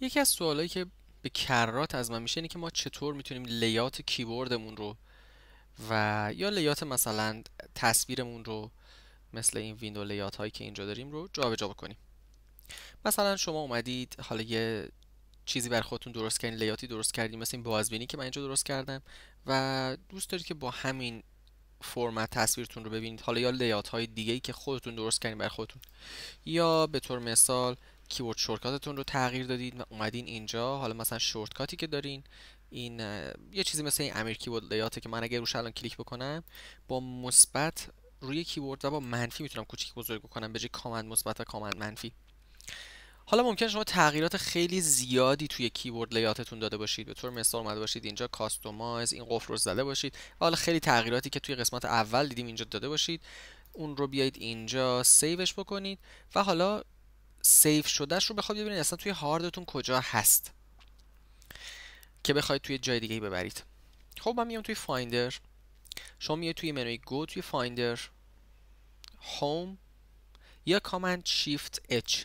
یکی از سوالایی که به کررات از من میشه اینه که ما چطور میتونیم لیات کیبوردمون رو و یا لیات مثلا تصویرمون رو مثل این ویندو لیات هایی که اینجا داریم رو جابجا بکنیم مثلا شما اومدید حالا یه چیزی بر خودتون درست کردین لیاتی درست کردین مثل این بازبینی که من اینجا درست کردم و دوست دارید که با همین فرمت تصویرتون رو ببینید حالا یا لیات های دیگه ای که خودتون درست کردین بر خودتون یا به طور مثال کیورد شورتکاتتون رو تغییر دادید و اومدین اینجا حالا مثلا شورتکاتی که دارین این یه چیزی مثل این امیر کیورد لیاته که من اگر روش الان کلیک بکنم با مثبت روی کیورد و با منفی میتونم کوچیک بزرگ بکنم به جای کامند مثبت و کامند منفی حالا ممکن شما تغییرات خیلی زیادی توی کیورد لیاتتون داده باشید به طور مثال اومده باشید اینجا کاستومایز این قفل رو زده باشید و حالا خیلی تغییراتی که توی قسمت اول دیدیم اینجا داده باشید اون رو بیایید اینجا سیوش بکنید و حالا سیف شدهش رو بخواید ببینید اصلا توی هاردتون کجا هست که بخواید توی جای دیگه ببرید خب من میام توی فایندر شما میای توی منوی گو توی فایندر هوم یا کامند شیفت اچ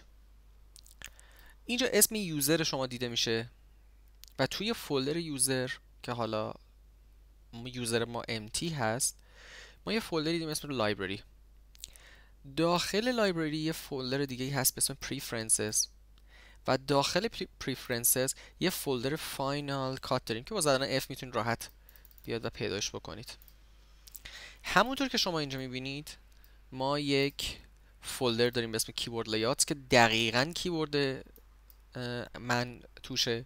اینجا اسم یوزر شما دیده میشه و توی فولدر یوزر که حالا یوزر ما امتی هست ما یه فولدری دیدیم اسم لایبرری داخل لایبرری یه فولدر دیگه هست به اسم preferences و داخل preferences یه فولدر فاینال cut داریم که با زدن F میتونید راحت بیاد و پیداش بکنید همونطور که شما اینجا میبینید ما یک فولدر داریم به اسم کیبورد لیاتس که دقیقا کیبورد من توشه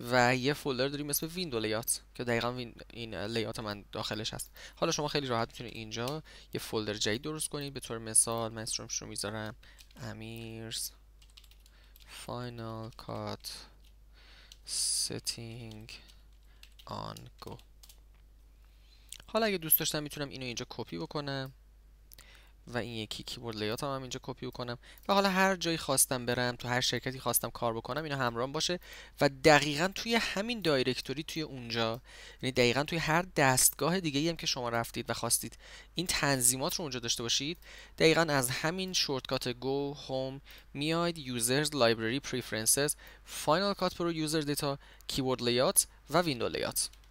و یه فولدر داریم اسم ویندو لیات که دقیقا این لیات من داخلش هست حالا شما خیلی راحت میتونید اینجا یه فولدر جدید درست کنید به طور مثال من اسمشو رو میذارم امیرز فاینال کات سیتینگ آن گو حالا اگه دوست داشتم میتونم اینو اینجا کپی بکنم و این یکی کیبورد لیات هم, هم اینجا کپی کنم و حالا هر جایی خواستم برم تو هر شرکتی خواستم کار بکنم اینا همراهم باشه و دقیقا توی همین دایرکتوری توی اونجا یعنی دقیقا توی هر دستگاه دیگه هم که شما رفتید و خواستید این تنظیمات رو اونجا داشته باشید دقیقا از همین شورتکات گو هوم میاید یوزرز لایبرری پریفرنسز فاینال کات پرو یوزر دیتا کیبورد لیات و ویندو لیات